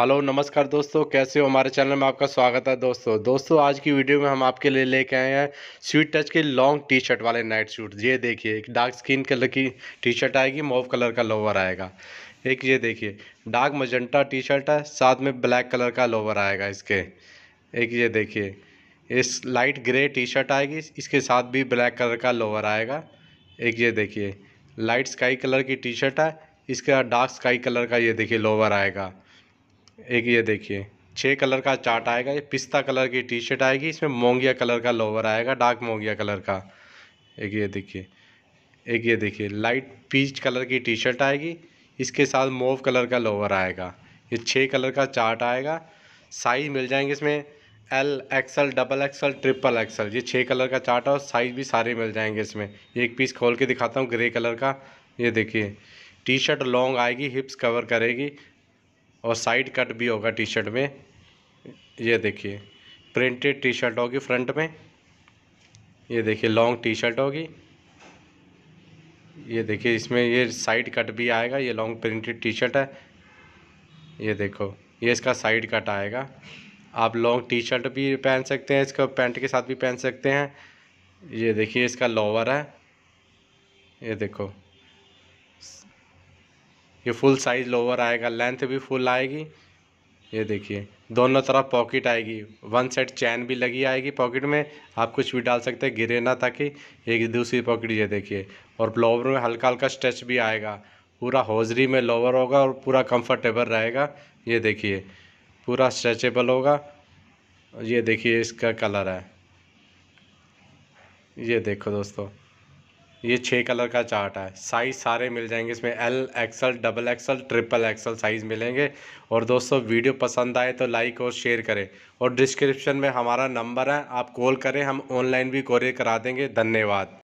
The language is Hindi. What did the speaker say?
हेलो नमस्कार दोस्तों कैसे हो हमारे चैनल में आपका स्वागत है दोस्तों दोस्तों आज की वीडियो में हम आपके लिए लेके आए हैं स्वीट टच के लॉन्ग टी शर्ट वाले नाइट सूट ये देखिए एक डार्क स्किन कलर की टी शर्ट आएगी मोव कलर का लोवर आएगा एक ये देखिए डार्क मजंटा टी शर्ट है साथ में ब्लैक कलर का लोवर आएगा इसके एक ये देखिए इस लाइट ग्रे टी शर्ट आएगी इसके साथ भी ब्लैक कलर का लोवर आएगा एक ये देखिए लाइट स्काई कलर की टी शर्ट है इसके डार्क स्काई कलर का ये देखिए लोवर आएगा एक ये देखिए छः कलर का चार्ट आएगा ये पिस्ता कलर की टी शर्ट आएगी इसमें मोंगिया कलर का लोवर आएगा डार्क मोंगिया कलर का एक ये देखिए एक ये देखिए लाइट पीच कलर की टी शर्ट आएगी इसके साथ मोव कलर का लोवर आएगा ये छः कलर का चार्ट आएगा साइज़ मिल जाएंगे इसमें L XL double XL triple XL ये छः कलर का चार्ट है और साइज़ भी सारे मिल जाएंगे इसमें एक पीस खोल के दिखाता हूँ ग्रे कलर का ये देखिए टी शर्ट लॉन्ग आएगी हिप्स कवर करेगी और साइड कट भी होगा टी शर्ट में ये देखिए प्रिंटेड टी शर्ट होगी फ्रंट में ये देखिए लॉन्ग टी शर्ट होगी ये देखिए इसमें ये साइड कट भी आएगा ये लॉन्ग प्रिंटेड टी शर्ट है ये देखो ये इसका साइड कट आएगा आप लॉन्ग टी शर्ट भी पहन सकते हैं इसका पैंट के साथ भी पहन सकते हैं ये देखिए इसका लोअर है ये देखो ये फुल साइज लोवर आएगा लेंथ भी फुल आएगी ये देखिए दोनों तरफ पॉकेट आएगी वन सेट चैन भी लगी आएगी पॉकेट में आप कुछ भी डाल सकते हैं गिरे ना ताकि एक दूसरी पॉकेट ये देखिए और लोवर में हल्का हल्का स्ट्रेच भी आएगा पूरा हौजरी में लोवर होगा और पूरा कंफर्टेबल रहेगा ये देखिए पूरा स्ट्रेचेबल होगा ये देखिए इसका कलर है ये देखो दोस्तों ये छः कलर का चार्ट है साइज़ सारे मिल जाएंगे इसमें L XL double XL triple XL size मिलेंगे और दोस्तों वीडियो पसंद आए तो लाइक और शेयर करें और डिस्क्रिप्शन में हमारा नंबर है आप कॉल करें हम ऑनलाइन भी कॉरियर करा देंगे धन्यवाद